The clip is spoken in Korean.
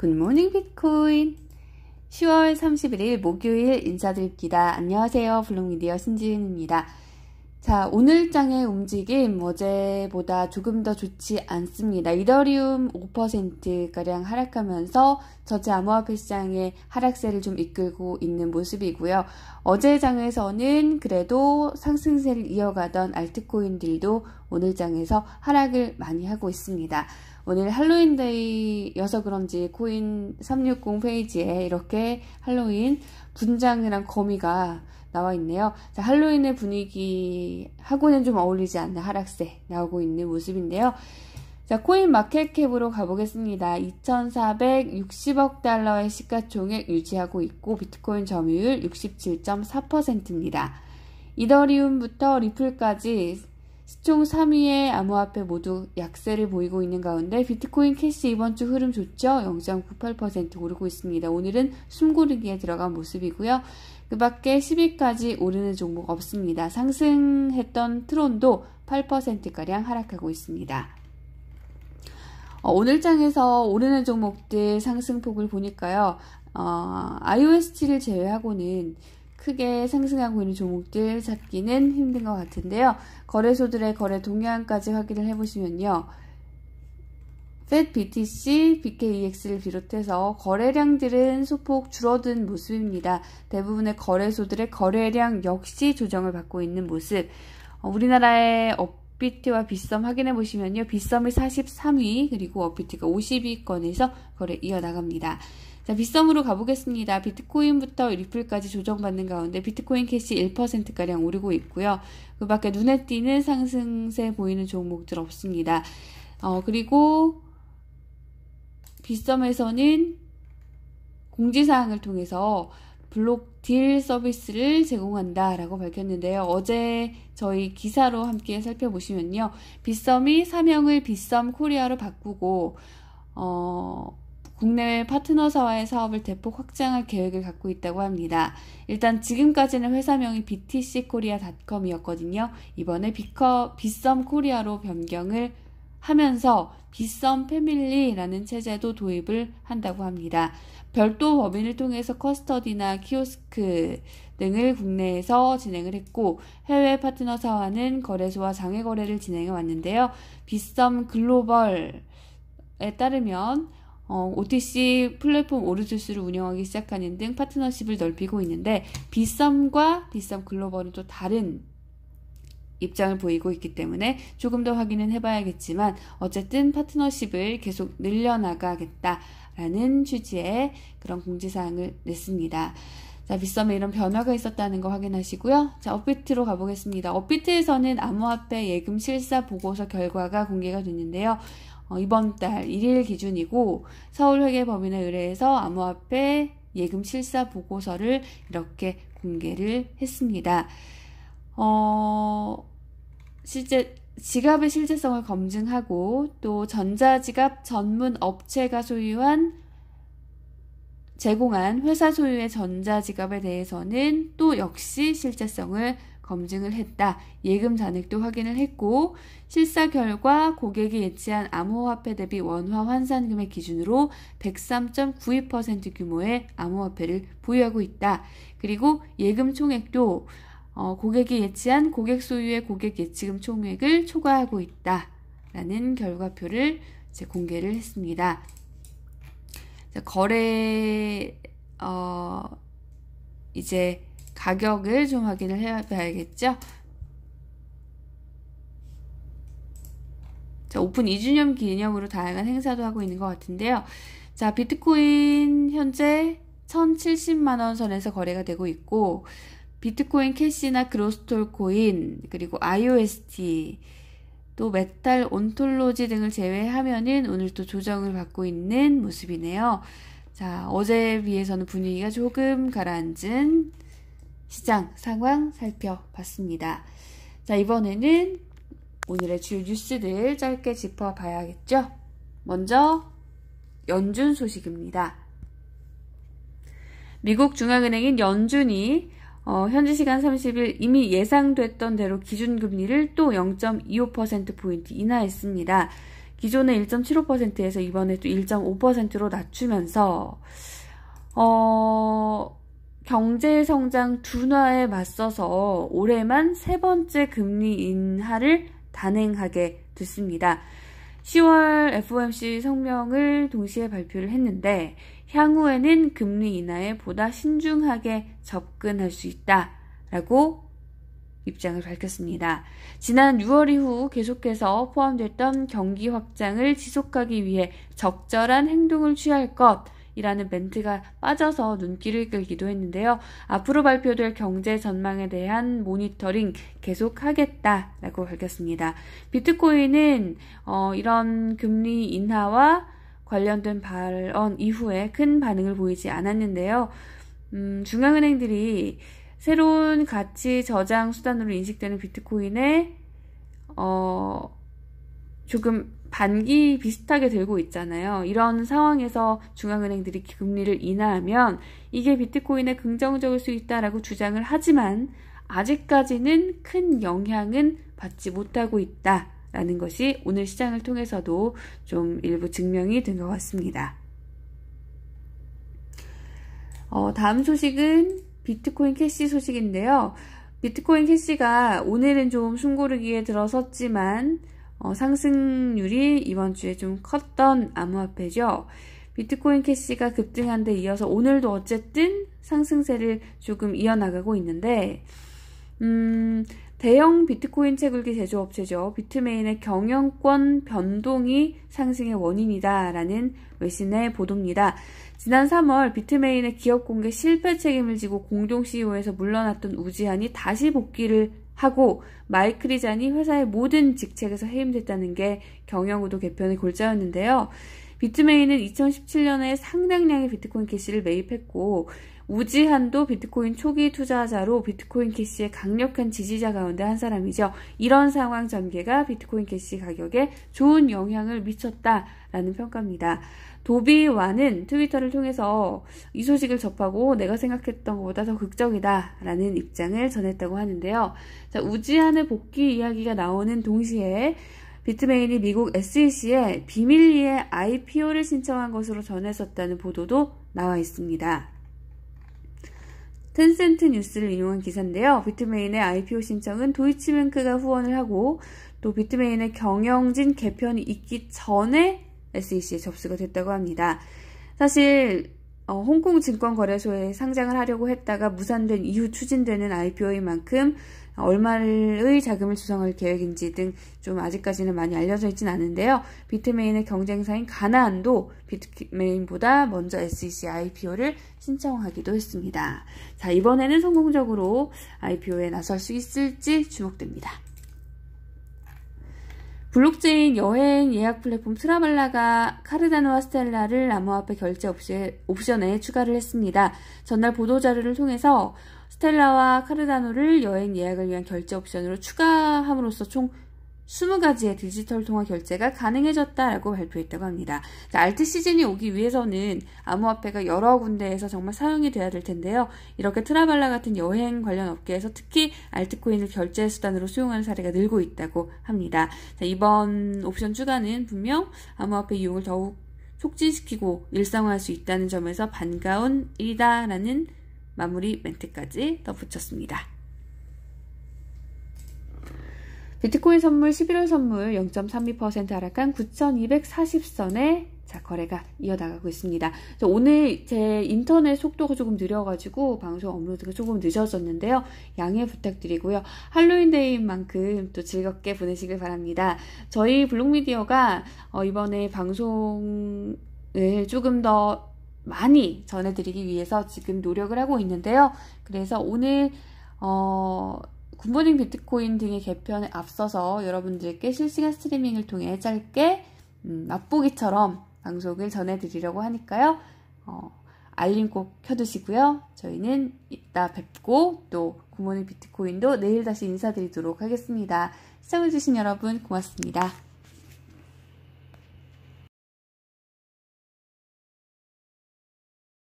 굿모닝 비트코인 10월 31일 목요일 인사드립니다. 안녕하세요. 블록미디어 신지은입니다. 자, 오늘장의 움직임 어제보다 조금 더 좋지 않습니다. 이더리움 5%가량 하락하면서 저체 암호화폐 시장의 하락세를 좀 이끌고 있는 모습이고요. 어제 장에서는 그래도 상승세를 이어가던 알트코인들도 오늘 장에서 하락을 많이 하고 있습니다. 오늘 할로윈데이여서 그런지 코인 360 페이지에 이렇게 할로윈 분장이랑 거미가 나와 있네요. 자, 할로윈의 분위기하고는 좀 어울리지 않는 하락세 나오고 있는 모습인데요. 자, 코인 마켓캡으로 가보겠습니다. 2,460억 달러의 시가총액 유지하고 있고 비트코인 점유율 67.4%입니다. 이더리움부터 리플까지 시총 3위의 암호화폐 모두 약세를 보이고 있는 가운데 비트코인 캐시 이번 주 흐름 좋죠? 0.98% 오르고 있습니다. 오늘은 숨고르기에 들어간 모습이고요. 그 밖에 10위까지 오르는 종목 없습니다. 상승했던 트론도 8%가량 하락하고 있습니다. 어, 오늘 장에서 오르는 종목들 상승폭을 보니까요. 어, iOS7을 제외하고는 크게 상승하고 있는 종목들 찾기는 힘든 것 같은데요. 거래소들의 거래 동향까지 확인을 해보시면요. FED BTC, BKEX를 비롯해서 거래량들은 소폭 줄어든 모습입니다. 대부분의 거래소들의 거래량 역시 조정을 받고 있는 모습. 어, 우리나라의 업비트와 빗썸 확인해 보시면요. 빗썸이 43위, 그리고 업비트가 50위권에서 거래 이어나갑니다. 자, 빗썸으로 가보겠습니다. 비트코인부터 리플까지 조정받는 가운데 비트코인 캐시 1%가량 오르고 있고요. 그 밖에 눈에 띄는 상승세 보이는 종목들 없습니다. 어, 그리고 빗썸에서는 공지사항을 통해서 블록 딜 서비스를 제공한다라고 밝혔는데요. 어제 저희 기사로 함께 살펴보시면요. 빗썸이 사명을 빗썸 코리아로 바꾸고 어, 국내외 파트너사와의 사업을 대폭 확장할 계획을 갖고 있다고 합니다. 일단 지금까지는 회사명이 btckorea.com이었거든요. 이번에 비커, 비썸 코리아로 변경을 하면서 비썸 패밀리라는 체제도 도입을 한다고 합니다. 별도 법인을 통해서 커스터디나 키오스크 등을 국내에서 진행을 했고 해외 파트너사와는 거래소와 장외 거래를 진행해 왔는데요. 비썸 글로벌에 따르면 어, OTC 플랫폼 오르주스를 운영하기 시작하는 등 파트너십을 넓히고 있는데 비썸과 비썸 글로벌은 또 다른 입장을 보이고 있기 때문에 조금 더 확인은 해봐야겠지만 어쨌든 파트너십을 계속 늘려나가겠다라는 취지의 그런 공지사항을 냈습니다. 자, 빗썸에 이런 변화가 있었다는 거 확인하시고요. 자, 업비트로 가보겠습니다. 업비트에서는 암호화폐 예금 실사 보고서 결과가 공개가 됐는데요. 어, 이번 달 1일 기준이고 서울회계법인에 의뢰해서 암호화폐 예금 실사 보고서를 이렇게 공개를 했습니다. 어, 실제 지갑의 실제성을 검증하고 또 전자지갑 전문 업체가 소유한 제공한 회사 소유의 전자지갑에 대해서는 또 역시 실제성을 검증을 했다. 예금 잔액도 확인을 했고 실사 결과 고객이 예치한 암호화폐 대비 원화 환산금액 기준으로 103.92% 규모의 암호화폐를 보유하고 있다. 그리고 예금 총액도 어, 고객이 예치한 고객 소유의 고객 예치금 총액을 초과하고 있다. 라는 결과표를 이제 공개를 했습니다. 자, 거래, 어, 이제 가격을 좀 확인을 해봐야겠죠. 자, 오픈 2주년 기념으로 다양한 행사도 하고 있는 것 같은데요. 자, 비트코인 현재 1,070만원 선에서 거래가 되고 있고, 비트코인 캐시나 그로스톨 코인, 그리고 IOST, 또 메탈 온톨로지 등을 제외하면은 오늘 또 조정을 받고 있는 모습이네요. 자, 어제에 비해서는 분위기가 조금 가라앉은 시장 상황 살펴봤습니다. 자, 이번에는 오늘의 주요 뉴스들 짧게 짚어봐야겠죠? 먼저 연준 소식입니다. 미국 중앙은행인 연준이 어, 현지 시간 30일 이미 예상됐던 대로 기준금리를 또 0.25%포인트 인하했습니다. 기존의 1.75%에서 이번에 또 1.5%로 낮추면서, 어, 경제 성장 둔화에 맞서서 올해만 세 번째 금리 인하를 단행하게 됐습니다. 10월 FOMC 성명을 동시에 발표를 했는데 향후에는 금리 인하에 보다 신중하게 접근할 수 있다라고 입장을 밝혔습니다. 지난 6월 이후 계속해서 포함됐던 경기 확장을 지속하기 위해 적절한 행동을 취할 것 이라는 멘트가 빠져서 눈길을 끌기도 했는데요. 앞으로 발표될 경제 전망에 대한 모니터링 계속하겠다라고 밝혔습니다. 비트코인은 어, 이런 금리 인하와 관련된 발언 이후에 큰 반응을 보이지 않았는데요. 음, 중앙은행들이 새로운 가치 저장 수단으로 인식되는 비트코인에 어, 조금 반기 비슷하게 되고 있잖아요. 이런 상황에서 중앙은행들이 금리를 인하하면 이게 비트코인에 긍정적일 수 있다라고 주장을 하지만 아직까지는 큰 영향은 받지 못하고 있다라는 것이 오늘 시장을 통해서도 좀 일부 증명이 된 것 같습니다. 어, 다음 소식은 비트코인 캐시 소식인데요. 비트코인 캐시가 오늘은 좀 숨고르기에 들어섰지만 어, 상승률이 이번 주에 좀 컸던 암호화폐죠. 비트코인 캐시가 급등한 데 이어서 오늘도 어쨌든 상승세를 조금 이어나가고 있는데 음, 대형 비트코인 채굴기 제조업체죠. 비트메인의 경영권 변동이 상승의 원인이다라는 외신의 보도입니다. 지난 3월 비트메인의 기업 공개 실패 책임을 지고 공동 CEO에서 물러났던 우지한이 다시 복귀를 하고 마이크리잔이 회사의 모든 직책에서 해임됐다는 게경영우도 개편의 골자였는데요. 비트메이는 2017년에 상당량의 비트코인 캐시를 매입했고 우지한도 비트코인 초기 투자자로 비트코인 캐시의 강력한 지지자 가운데 한 사람이죠. 이런 상황 전개가 비트코인 캐시 가격에 좋은 영향을 미쳤다라는 평가입니다. 도비와는 트위터를 통해서 이 소식을 접하고 내가 생각했던 것보다 더 극적이다라는 입장을 전했다고 하는데요. 자, 우지한의 복귀 이야기가 나오는 동시에 비트메인이 미국 SEC에 비밀리에 IPO를 신청한 것으로 전해졌다는 보도도 나와 있습니다. 텐센트 뉴스를 이용한 기사인데요. 비트메인의 IPO 신청은 도이치뱅크가 후원을 하고 또 비트메인의 경영진 개편이 있기 전에 SEC에 접수가 됐다고 합니다. 사실 어, 홍콩 증권거래소에 상장을 하려고 했다가 무산된 이후 추진되는 IPO인 만큼 얼마의 자금을 조성할 계획인지 등 좀 아직까지는 많이 알려져 있진 않은데요. 비트메인의 경쟁사인 가나안도 비트메인보다 먼저 SEC IPO를 신청하기도 했습니다. 자, 이번에는 성공적으로 IPO에 나설 수 있을지 주목됩니다. 블록체인 여행 예약 플랫폼 트라발라가 카르다노와 스텔라를 암호화폐 결제 옵션에 추가를 했습니다. 전날 보도자료를 통해서 스텔라와 카르다노를 여행 예약을 위한 결제 옵션으로 추가함으로써 총 20가지의 디지털 통화 결제가 가능해졌다라고 발표했다고 합니다. 알트 시즌이 오기 위해서는 암호화폐가 여러 군데에서 정말 사용이 돼야 될 텐데요. 이렇게 트라발라 같은 여행 관련 업계에서 특히 알트코인을 결제 수단으로 수용하는 사례가 늘고 있다고 합니다. 자, 이번 옵션 추가는 분명 암호화폐 이용을 더욱 촉진시키고 일상화할 수 있다는 점에서 반가운 일이다라는 마무리 멘트까지 덧붙였습니다. 비트코인 선물 11월 선물 0.32% 하락한 9,240선에 자, 거래가 이어나가고 있습니다. 오늘 제 인터넷 속도가 조금 느려가지고 방송 업로드가 조금 늦어졌는데요. 양해 부탁드리고요. 할로윈데이인 만큼 또 즐겁게 보내시길 바랍니다. 저희 블록미디어가 어, 이번에 방송을 조금 더 많이 전해드리기 위해서 지금 노력을 하고 있는데요. 그래서 오늘 어... 굿모닝 비트코인 등의 개편에 앞서서 여러분들께 실시간 스트리밍을 통해 짧게 음, 맛보기처럼 방송을 전해드리려고 하니까요. 어, 알림 꼭 켜두시고요. 저희는 이따 뵙고 또 굿모닝 비트코인도 내일 다시 인사드리도록 하겠습니다. 시청해주신 여러분 고맙습니다.